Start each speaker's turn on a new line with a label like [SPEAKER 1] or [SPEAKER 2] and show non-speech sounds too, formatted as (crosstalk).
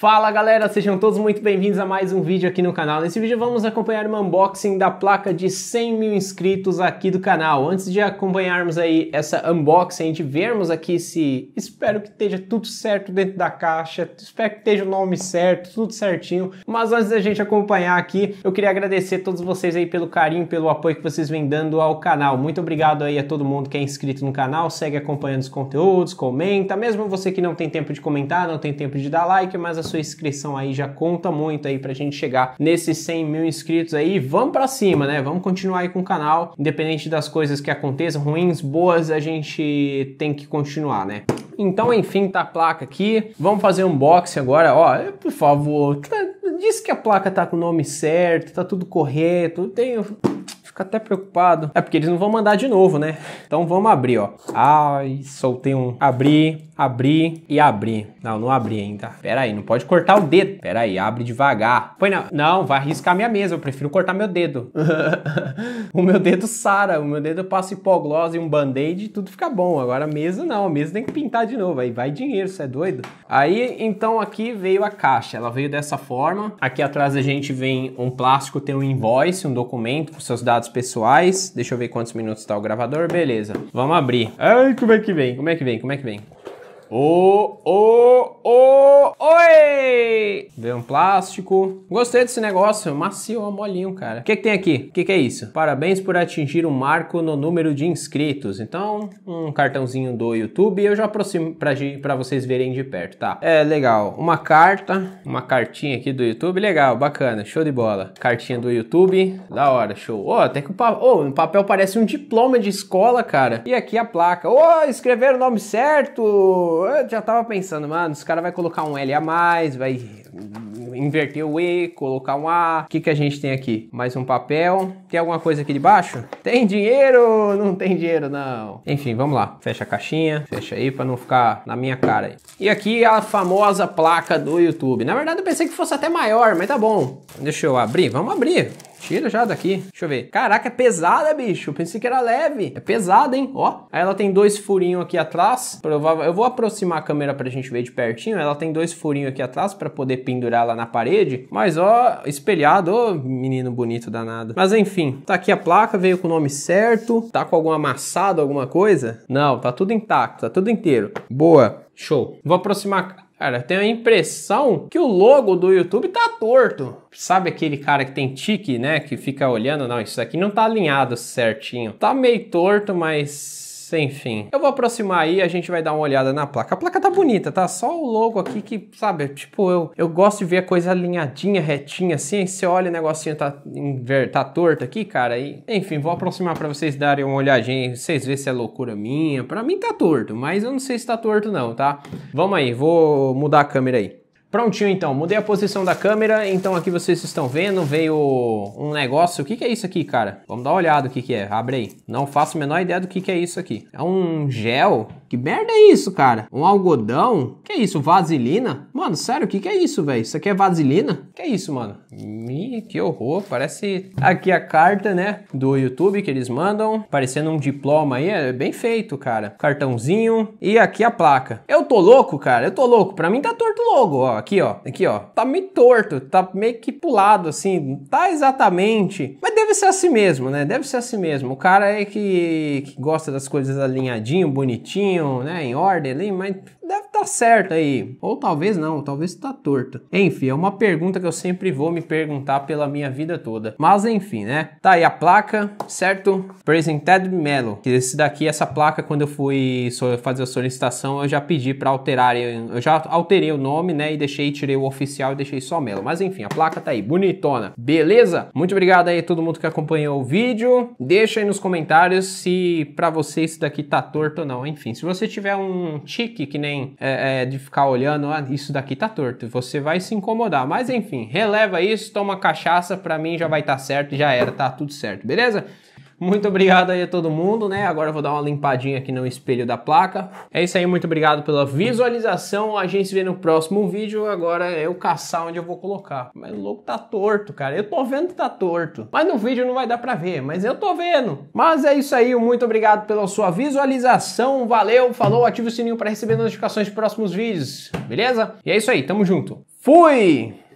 [SPEAKER 1] Fala galera, sejam todos muito bem-vindos a mais um vídeo aqui no canal. Nesse vídeo vamos acompanhar um unboxing da placa de 100 mil inscritos aqui do canal. Antes de acompanharmos aí essa unboxing, de vermos aqui se espero que esteja tudo certo dentro da caixa, espero que esteja o nome certo, tudo certinho. Mas antes da gente acompanhar aqui, eu queria agradecer a todos vocês aí pelo carinho, pelo apoio que vocês vêm dando ao canal. Muito obrigado aí a todo mundo que é inscrito no canal, segue acompanhando os conteúdos, comenta, mesmo você que não tem tempo de comentar, não tem tempo de dar like, mas sua inscrição aí já conta muito aí pra gente chegar nesses 100 mil inscritos aí. Vamos pra cima, né? Vamos continuar aí com o canal, independente das coisas que aconteçam, ruins, boas, a gente tem que continuar, né? Então, enfim, tá a placa aqui. Vamos fazer um unboxing agora. Ó, eh, por favor, tá, diz que a placa tá com o nome certo, tá tudo correto. Eu tenho fico até preocupado. É porque eles não vão mandar de novo, né? Então vamos abrir, ó. Ai, soltei um. Abri abrir e abrir. Não, não abri ainda. Pera aí, não pode cortar o dedo. Pera aí, abre devagar. Põe não. Não, vai arriscar minha mesa. Eu prefiro cortar meu dedo. (laughs) o meu dedo sara, o meu dedo passa hipoglose, um band-aid e tudo fica bom. Agora a mesa não, a mesa tem que pintar de novo. Aí vai dinheiro, você é doido? Aí então aqui veio a caixa. Ela veio dessa forma. Aqui atrás a gente vem um plástico, tem um invoice, um documento com seus dados pessoais. Deixa eu ver quantos minutos está o gravador. Beleza. Vamos abrir. Ai, como é que vem? Como é que vem? Como é que vem? Ô, ô, ô, oi! Veio um plástico. Gostei desse negócio, macio, molinho, cara. O que, que, tem aqui? O que, que, é isso? Parabéns por atingir o um marco no número de inscritos. Então, um cartãozinho do YouTube. Eu já aproximo pra, pra vocês verem de perto, tá? É, legal. Uma carta, uma cartinha aqui do YouTube. Legal, bacana, show de bola. Cartinha do YouTube, da hora, show. Ô, oh, até que o pa oh, papel parece um diploma de escola, cara. E aqui a placa. Ô, oh, escreveram o nome certo! eu já tava pensando, mano, os caras vai colocar um L a mais, vai inverter o E, colocar um A. O que, que a gente tem aqui? Mais um papel. Tem alguma coisa aqui debaixo Tem dinheiro? Não tem dinheiro, não. Enfim, vamos lá. Fecha a caixinha, fecha aí para não ficar na minha cara. Aí. E aqui a famosa placa do YouTube. Na verdade, eu pensei que fosse até maior, mas tá bom. Deixa eu abrir. Vamos abrir. Tira já daqui. Deixa eu ver. Caraca, é pesada, bicho. Pensei que era leve. É pesada, hein? Ó. Aí ela tem dois furinhos aqui atrás. Provável... Eu vou aproximar a câmera pra gente ver de pertinho. Ela tem dois furinhos aqui atrás pra poder pendurar ela na parede. Mas, ó, espelhado. Ô, menino bonito danado. Mas, enfim. Tá aqui a placa. Veio com o nome certo. Tá com algum amassado, alguma coisa? Não, tá tudo intacto. Tá tudo inteiro. Boa. Show. Vou aproximar Cara, eu tenho a impressão que o logo do YouTube tá torto. Sabe aquele cara que tem tique, né? Que fica olhando, não, isso aqui não tá alinhado certinho. Tá meio torto, mas sem fim. Eu vou aproximar aí e a gente vai dar uma olhada na placa. A placa tá bonita, tá? Só o logo aqui que, sabe, tipo, eu, eu gosto de ver a coisa alinhadinha, retinha assim, aí você olha o negocinho tá, tá torto aqui, cara, e... Enfim, vou aproximar para vocês darem uma olhadinha, vocês verem se é loucura minha. Para mim tá torto, mas eu não sei se tá torto não, tá? Vamos aí, vou mudar a câmera aí. Prontinho então, mudei a posição da câmera, então aqui vocês estão vendo, veio um negócio, o que, que é isso aqui, cara? Vamos dar uma olhada o que, que é, abre aí. Não faço a menor ideia do que, que é isso aqui. É um gel? Que merda é isso, cara? Um algodão? Que é isso, vaselina? Mano, sério, o que, que é isso, velho? Isso aqui é vaselina? Que é isso, mano? Ih, que horror, parece aqui a carta, né, do YouTube que eles mandam, parecendo um diploma aí, é bem feito, cara. Cartãozinho e aqui a placa. Eu tô louco, cara, eu tô louco, pra mim tá torto logo, ó aqui, ó, aqui, ó. Tá meio torto, tá meio que pulado, assim, tá exatamente. Mas deve ser assim mesmo, né? Deve ser assim mesmo. O cara é que, que gosta das coisas alinhadinho, bonitinho, né? Em ordem ali, mas tá certo aí. Ou talvez não, talvez tá torto. Enfim, é uma pergunta que eu sempre vou me perguntar pela minha vida toda. Mas enfim, né? Tá aí a placa, certo? Presented que Esse daqui, essa placa, quando eu fui fazer a solicitação, eu já pedi para alterar. Eu já alterei o nome, né? E deixei, tirei o oficial e deixei só mello Mas enfim, a placa tá aí, bonitona. Beleza? Muito obrigado aí a todo mundo que acompanhou o vídeo. Deixa aí nos comentários se para você isso daqui tá torto ou não. Enfim, se você tiver um tique que nem. É, é, é, de ficar olhando, ah, isso daqui tá torto, você vai se incomodar. Mas enfim, releva isso, toma cachaça, pra mim já vai estar tá certo, já era, tá tudo certo, beleza? Muito obrigado aí a todo mundo, né? Agora eu vou dar uma limpadinha aqui no espelho da placa. É isso aí, muito obrigado pela visualização. A gente se vê no próximo vídeo. Agora é eu caçar onde eu vou colocar. Mas o louco tá torto, cara. Eu tô vendo que tá torto. Mas no vídeo não vai dar pra ver, mas eu tô vendo. Mas é isso aí, muito obrigado pela sua visualização. Valeu, falou, Ative o sininho para receber notificações de próximos vídeos, beleza? E é isso aí, tamo junto. Fui!